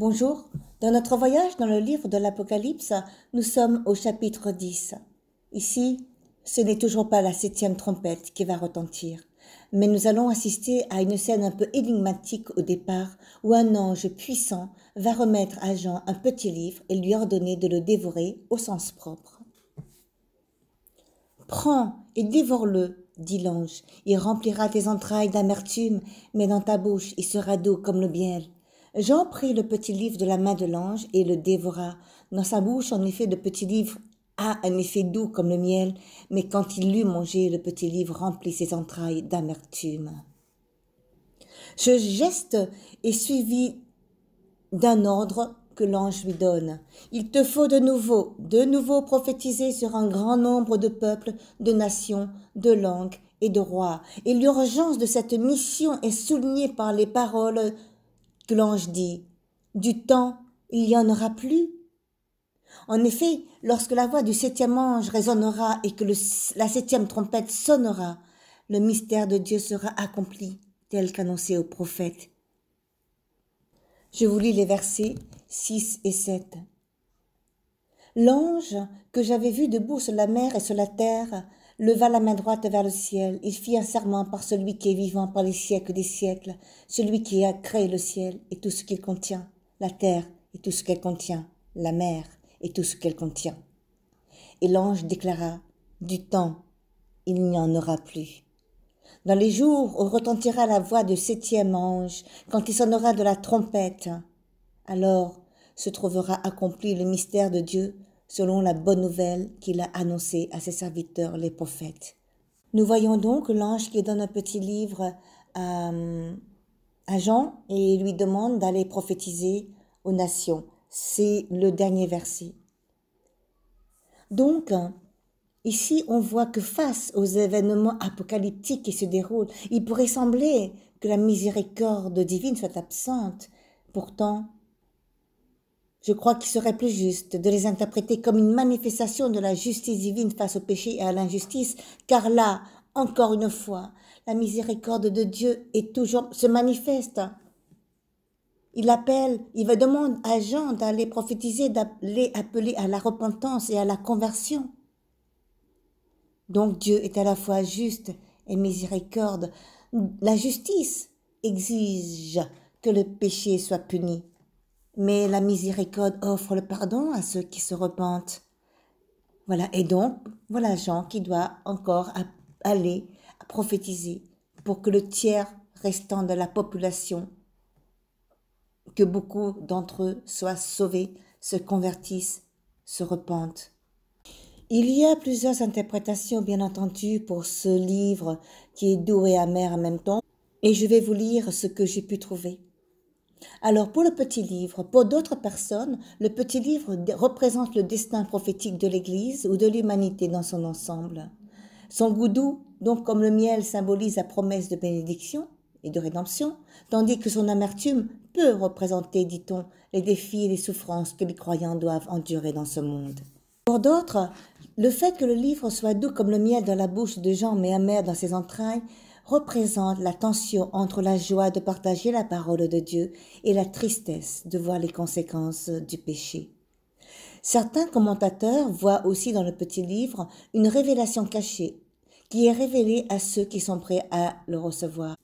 Bonjour, dans notre voyage dans le livre de l'Apocalypse, nous sommes au chapitre 10. Ici, ce n'est toujours pas la septième trompette qui va retentir, mais nous allons assister à une scène un peu énigmatique au départ où un ange puissant va remettre à Jean un petit livre et lui ordonner de le dévorer au sens propre. Prends et dévore-le, dit l'ange, il remplira tes entrailles d'amertume, mais dans ta bouche il sera doux comme le miel Jean prit le petit livre de la main de l'ange et le dévora. Dans sa bouche, en effet, le petit livre a un effet doux comme le miel, mais quand il l'eut mangé, le petit livre remplit ses entrailles d'amertume. Ce geste est suivi d'un ordre que l'ange lui donne. Il te faut de nouveau, de nouveau prophétiser sur un grand nombre de peuples, de nations, de langues et de rois. Et l'urgence de cette mission est soulignée par les paroles l'ange dit Du temps, il n'y en aura plus. En effet, lorsque la voix du septième ange résonnera et que la septième trompette sonnera, le mystère de Dieu sera accompli, tel qu'annoncé au prophète. Je vous lis les versets 6 et 7. L'ange que j'avais vu debout sur la mer et sur la terre leva la main droite vers le ciel. Il fit un serment par celui qui est vivant par les siècles des siècles, celui qui a créé le ciel et tout ce qu'il contient, la terre et tout ce qu'elle contient, la mer et tout ce qu'elle contient. Et l'ange déclara, Du temps, il n'y en aura plus. Dans les jours on retentira la voix du septième ange, quand il sonnera de la trompette, alors se trouvera accompli le mystère de Dieu selon la bonne nouvelle qu'il a annoncée à ses serviteurs les prophètes. Nous voyons donc l'ange qui donne un petit livre à, Jean et lui demande d'aller prophétiser aux nations. C'est le dernier verset. Donc, ici, on voit que face aux événements apocalyptiques qui se déroulent, il pourrait sembler que la miséricorde divine soit absente. Pourtant, je crois qu'il serait plus juste de les interpréter comme une manifestation de la justice divine face au péché et à l'injustice, car là, encore une fois, la miséricorde de Dieu est toujours se manifeste. Il appelle, il demande à Jean d'aller prophétiser, d'aller appeler à la repentance et à la conversion. Donc Dieu est à la fois juste et miséricorde. La justice exige que le péché soit puni mais la miséricorde offre le pardon à ceux qui se repentent. Voilà, et donc, voilà Jean qui doit encore aller à prophétiser pour que le tiers restant de la population, que beaucoup d'entre eux soient sauvés, se convertissent, se repentent. Il y a plusieurs interprétations, bien entendu, pour ce livre qui est doux et amer en même temps, et je vais vous lire ce que j'ai pu trouver. Alors pour le petit livre, pour d'autres personnes, le petit livre représente le destin prophétique de l'Église ou de l'humanité dans son ensemble. Son goût doux, donc comme le miel, symbolise la promesse de bénédiction et de rédemption, tandis que son amertume peut représenter, dit-on, les défis et les souffrances que les croyants doivent endurer dans ce monde. Pour d'autres, le fait que le livre soit doux comme le miel dans la bouche de Jean mais amer dans ses entrailles représente la tension entre la joie de partager la parole de Dieu et la tristesse de voir les conséquences du péché. Certains commentateurs voient aussi dans le petit livre une révélation cachée qui est révélée à ceux qui sont prêts à le recevoir.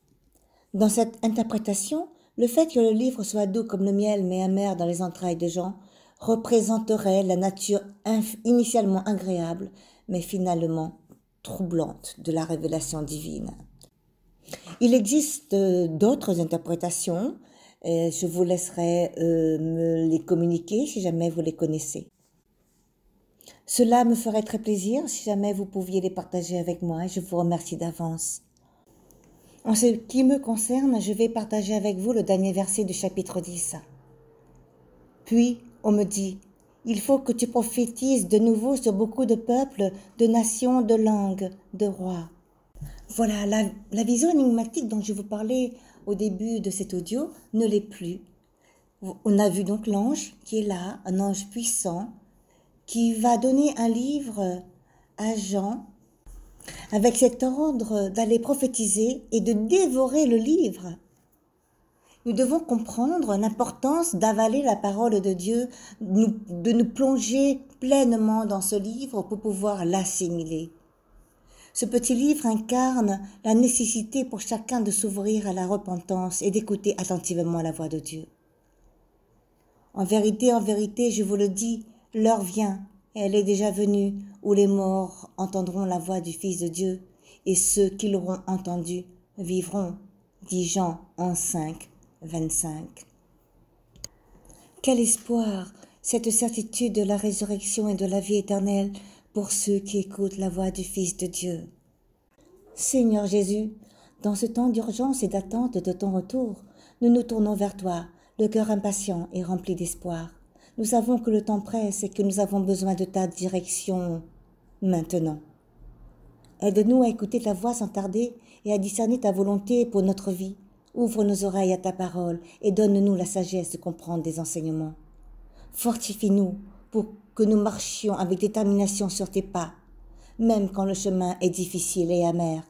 Dans cette interprétation, le fait que le livre soit doux comme le miel mais amer dans les entrailles de Jean représenterait la nature initialement agréable mais finalement troublante de la révélation divine. Il existe euh, d'autres interprétations. Euh, je vous laisserai euh, me les communiquer si jamais vous les connaissez. Cela me ferait très plaisir si jamais vous pouviez les partager avec moi je vous remercie d'avance. En ce qui me concerne, je vais partager avec vous le dernier verset du chapitre 10. Puis on me dit, il faut que tu prophétises de nouveau sur beaucoup de peuples, de nations, de langues, de rois. Voilà, la, vision énigmatique dont je vous parlais au début de cet audio ne l'est plus. On a vu donc l'ange qui est là, un ange puissant, qui va donner un livre à Jean avec cet ordre d'aller prophétiser et de dévorer le livre. Nous devons comprendre l'importance d'avaler la parole de Dieu, de nous plonger pleinement dans ce livre pour pouvoir l'assimiler. Ce petit livre incarne la nécessité pour chacun de s'ouvrir à la repentance et d'écouter attentivement la voix de Dieu. En vérité, en vérité, je vous le dis, l'heure vient, et elle est déjà venue, où les morts entendront la voix du Fils de Dieu, et ceux qui l'auront entendu vivront, dit Jean en 5, 25. Quel espoir, cette certitude de la résurrection et de la vie éternelle pour ceux qui écoutent la voix du Fils de Dieu. Seigneur Jésus, dans ce temps d'urgence et d'attente de ton retour, nous nous tournons vers toi, le cœur impatient et rempli d'espoir. Nous savons que le temps presse et que nous avons besoin de ta direction maintenant. Aide-nous à écouter ta voix sans tarder et à discerner ta volonté pour notre vie. Ouvre nos oreilles à ta parole et donne-nous la sagesse de comprendre des enseignements. Fortifie-nous pour que nous marchions avec détermination sur tes pas, même quand le chemin est difficile et amer.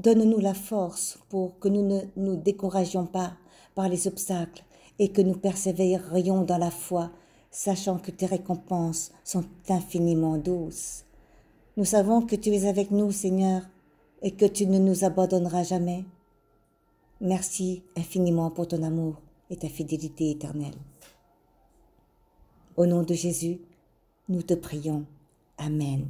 Donne-nous la force pour que nous ne nous découragions pas par les obstacles et que nous persévérions dans la foi, sachant que tes récompenses sont infiniment douces. Nous savons que tu es avec nous, Seigneur, et que tu ne nous abandonneras jamais. Merci infiniment pour ton amour et ta fidélité éternelle. Au nom de Jésus, nous te prions. Amen.